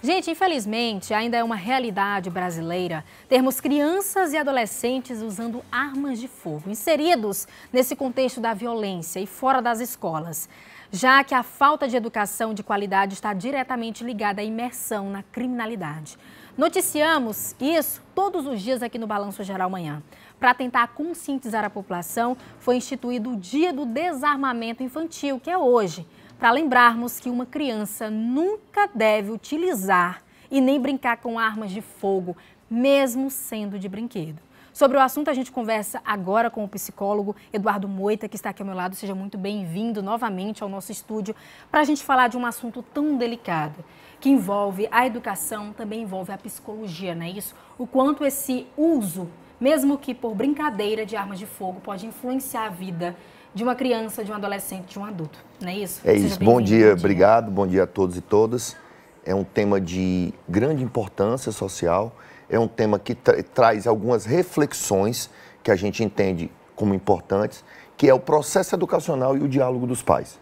Gente, infelizmente, ainda é uma realidade brasileira termos crianças e adolescentes usando armas de fogo, inseridos nesse contexto da violência e fora das escolas, já que a falta de educação de qualidade está diretamente ligada à imersão na criminalidade. Noticiamos isso todos os dias aqui no Balanço Geral Manhã. Para tentar conscientizar a população, foi instituído o Dia do Desarmamento Infantil, que é hoje para lembrarmos que uma criança nunca deve utilizar e nem brincar com armas de fogo, mesmo sendo de brinquedo. Sobre o assunto, a gente conversa agora com o psicólogo Eduardo Moita, que está aqui ao meu lado. Seja muito bem-vindo novamente ao nosso estúdio para a gente falar de um assunto tão delicado, que envolve a educação, também envolve a psicologia, não é isso? O quanto esse uso, mesmo que por brincadeira de armas de fogo, pode influenciar a vida de uma criança, de um adolescente, de um adulto. Não é isso? É isso. Bom dia, dia, obrigado. Bom dia a todos e todas. É um tema de grande importância social. É um tema que tra traz algumas reflexões que a gente entende como importantes, que é o processo educacional e o diálogo dos pais.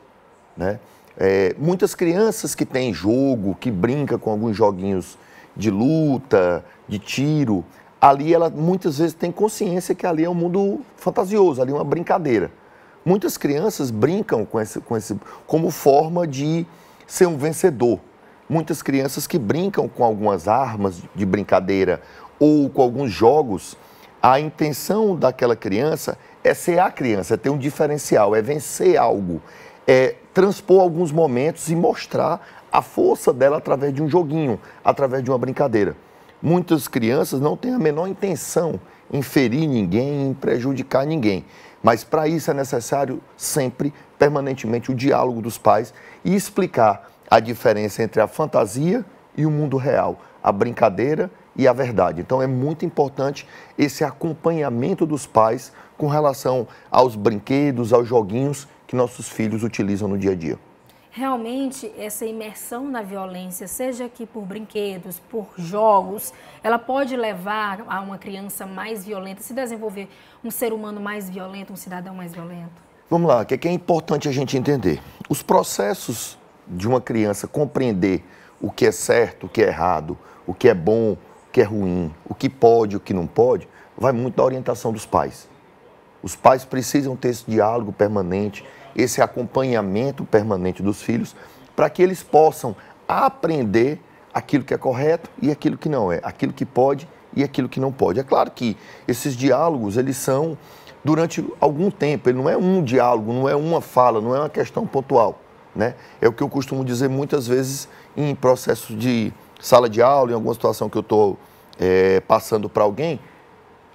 Né? É, muitas crianças que têm jogo, que brinca com alguns joguinhos de luta, de tiro, ali ela muitas vezes tem consciência que ali é um mundo fantasioso, ali é uma brincadeira. Muitas crianças brincam com esse, com esse como forma de ser um vencedor. Muitas crianças que brincam com algumas armas de brincadeira ou com alguns jogos, a intenção daquela criança é ser a criança, é ter um diferencial, é vencer algo, é transpor alguns momentos e mostrar a força dela através de um joguinho, através de uma brincadeira muitas crianças não têm a menor intenção em ferir ninguém, em prejudicar ninguém. Mas para isso é necessário sempre, permanentemente, o diálogo dos pais e explicar a diferença entre a fantasia e o mundo real, a brincadeira e a verdade. Então é muito importante esse acompanhamento dos pais com relação aos brinquedos, aos joguinhos que nossos filhos utilizam no dia a dia realmente essa imersão na violência, seja que por brinquedos, por jogos, ela pode levar a uma criança mais violenta, se desenvolver um ser humano mais violento, um cidadão mais violento? Vamos lá, o é que é importante a gente entender? Os processos de uma criança compreender o que é certo, o que é errado, o que é bom, o que é ruim, o que pode, o que não pode, vai muito da orientação dos pais. Os pais precisam ter esse diálogo permanente esse acompanhamento permanente dos filhos, para que eles possam aprender aquilo que é correto e aquilo que não é, aquilo que pode e aquilo que não pode. É claro que esses diálogos, eles são durante algum tempo, ele não é um diálogo, não é uma fala, não é uma questão pontual, né? É o que eu costumo dizer muitas vezes em processos de sala de aula, em alguma situação que eu estou é, passando para alguém,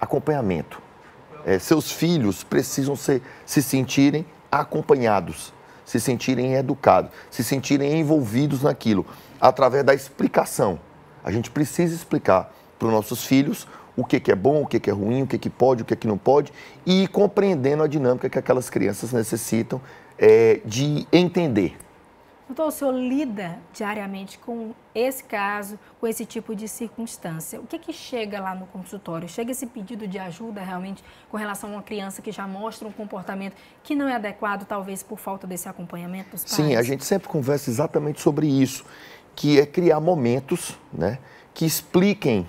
acompanhamento. É, seus filhos precisam ser, se sentirem acompanhados, se sentirem educados, se sentirem envolvidos naquilo, através da explicação. A gente precisa explicar para os nossos filhos o que, que é bom, o que, que é ruim, o que, que pode, o que, que não pode, e ir compreendendo a dinâmica que aquelas crianças necessitam é, de entender. Doutor, o senhor lida diariamente com esse caso, com esse tipo de circunstância. O que, é que chega lá no consultório? Chega esse pedido de ajuda realmente com relação a uma criança que já mostra um comportamento que não é adequado, talvez por falta desse acompanhamento dos pais? Sim, a gente sempre conversa exatamente sobre isso, que é criar momentos né, que expliquem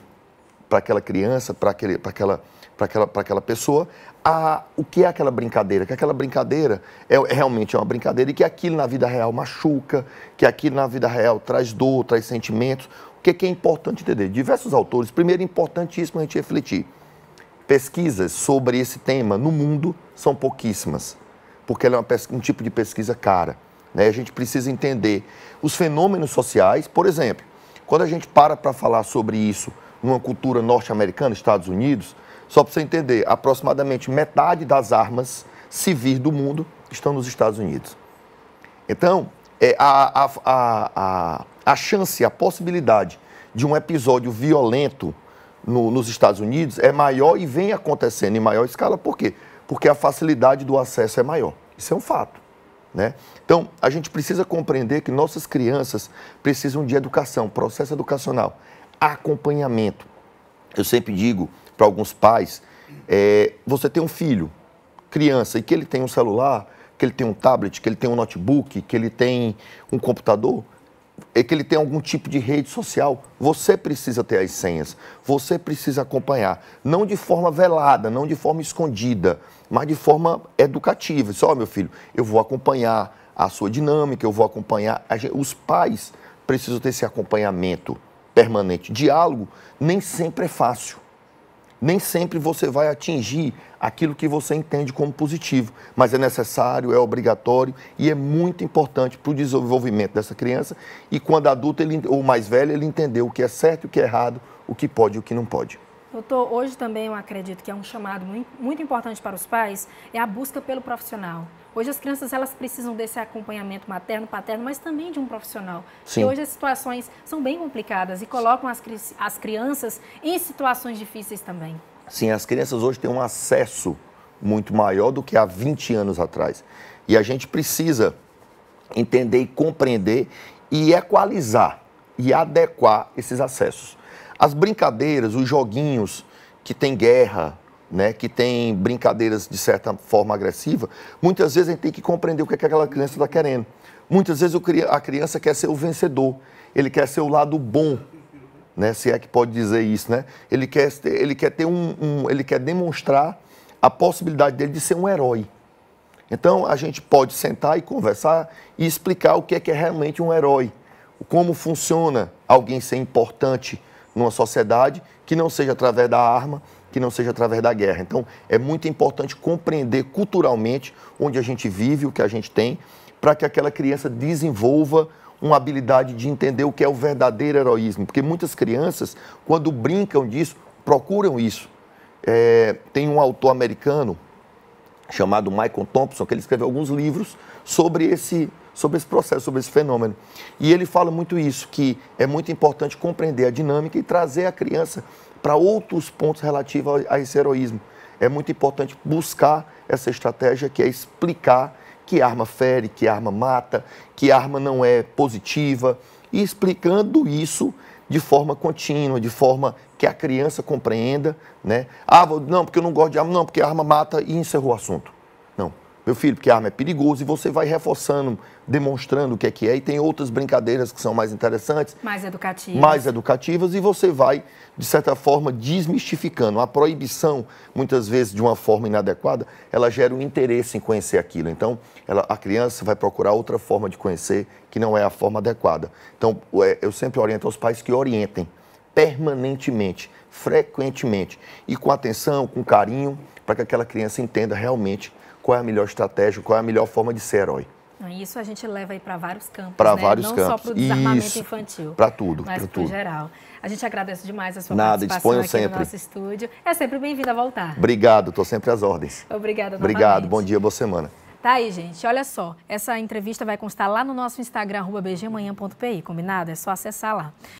para aquela criança, para aquela, aquela, aquela pessoa, a, o que é aquela brincadeira, que aquela brincadeira é, é, realmente é uma brincadeira e que aquilo na vida real machuca, que aquilo na vida real traz dor, traz sentimentos. O que é, que é importante entender? Diversos autores, primeiro, é importantíssimo a gente refletir. Pesquisas sobre esse tema no mundo são pouquíssimas, porque ela é pesquisa, um tipo de pesquisa cara. Né? A gente precisa entender os fenômenos sociais, por exemplo, quando a gente para para falar sobre isso numa cultura norte-americana, Estados Unidos, só para você entender, aproximadamente metade das armas civis do mundo estão nos Estados Unidos. Então, é, a, a, a, a, chance, a possibilidade de um episódio violento no, nos Estados Unidos é maior e vem acontecendo em maior escala. Por quê? Porque a facilidade do acesso é maior. Isso é um fato. Né? Então, a gente precisa compreender que nossas crianças precisam de educação, processo educacional, acompanhamento. Eu sempre digo para alguns pais, é, você tem um filho, criança, e que ele tem um celular, que ele tem um tablet, que ele tem um notebook, que ele tem um computador, é que ele tem algum tipo de rede social. Você precisa ter as senhas, você precisa acompanhar. Não de forma velada, não de forma escondida, mas de forma educativa. Só, oh, meu filho, eu vou acompanhar a sua dinâmica, eu vou acompanhar. Os pais precisam ter esse acompanhamento permanente. Diálogo nem sempre é fácil nem sempre você vai atingir aquilo que você entende como positivo, mas é necessário, é obrigatório e é muito importante para o desenvolvimento dessa criança. E quando adulto ele, ou mais velho, ele entendeu o que é certo e o que é errado, o que pode e o que não pode. Doutor, hoje também eu acredito que é um chamado muito importante para os pais, é a busca pelo profissional. Hoje as crianças elas precisam desse acompanhamento materno, paterno, mas também de um profissional. Sim. E hoje as situações são bem complicadas e colocam as, as crianças em situações difíceis também. Sim, as crianças hoje têm um acesso muito maior do que há 20 anos atrás. E a gente precisa entender e compreender e equalizar e adequar esses acessos. As brincadeiras, os joguinhos que tem guerra, né, que tem brincadeiras de certa forma agressiva, muitas vezes a gente tem que compreender o que, é que aquela criança está querendo. Muitas vezes a criança quer ser o vencedor, ele quer ser o lado bom, né, se é que pode dizer isso, né? Ele quer, ele quer ter um, um, ele quer demonstrar a possibilidade dele de ser um herói. Então a gente pode sentar e conversar e explicar o que é que é realmente um herói, como funciona alguém ser importante numa sociedade que não seja através da arma, que não seja através da guerra. Então, é muito importante compreender culturalmente onde a gente vive, o que a gente tem, para que aquela criança desenvolva uma habilidade de entender o que é o verdadeiro heroísmo. Porque muitas crianças, quando brincam disso, procuram isso. É, tem um autor americano chamado Michael Thompson, que ele escreveu alguns livros sobre esse, sobre esse processo, sobre esse fenômeno. E ele fala muito isso, que é muito importante compreender a dinâmica e trazer a criança para outros pontos relativos a, esse heroísmo. É muito importante buscar essa estratégia que é explicar que arma fere, que arma mata, que arma não é positiva, e explicando isso de forma contínua, de forma que a criança compreenda, né? Ah, não, porque eu não gosto de arma, não, porque a arma mata e encerrou o assunto meu filho, porque arma ah, é perigoso e você vai reforçando, demonstrando o que é que é. E tem outras brincadeiras que são mais interessantes. Mais educativas. Mais educativas e você vai, de certa forma, desmistificando. A proibição, muitas vezes de uma forma inadequada, ela gera um interesse em conhecer aquilo. Então, ela, a criança vai procurar outra forma de conhecer que não é a forma adequada. Então, é, eu sempre oriento aos pais que orientem permanentemente, frequentemente e com atenção, com carinho, para que aquela criança entenda realmente qual é a melhor estratégia, qual é a melhor forma de ser herói. Isso a gente leva aí para vários campos, para né? vários não campos. só para o desarmamento Isso, infantil, para tudo, mas geral. A gente agradece demais a sua Nada, participação aqui sempre. no nosso estúdio. É sempre bem-vindo a voltar. Obrigado, estou sempre às ordens. Obrigada novamente. Obrigado, bom dia, boa semana. Tá aí, gente. Olha só, essa entrevista vai constar lá no nosso Instagram, bgmanhã.pi, combinado? É só acessar lá.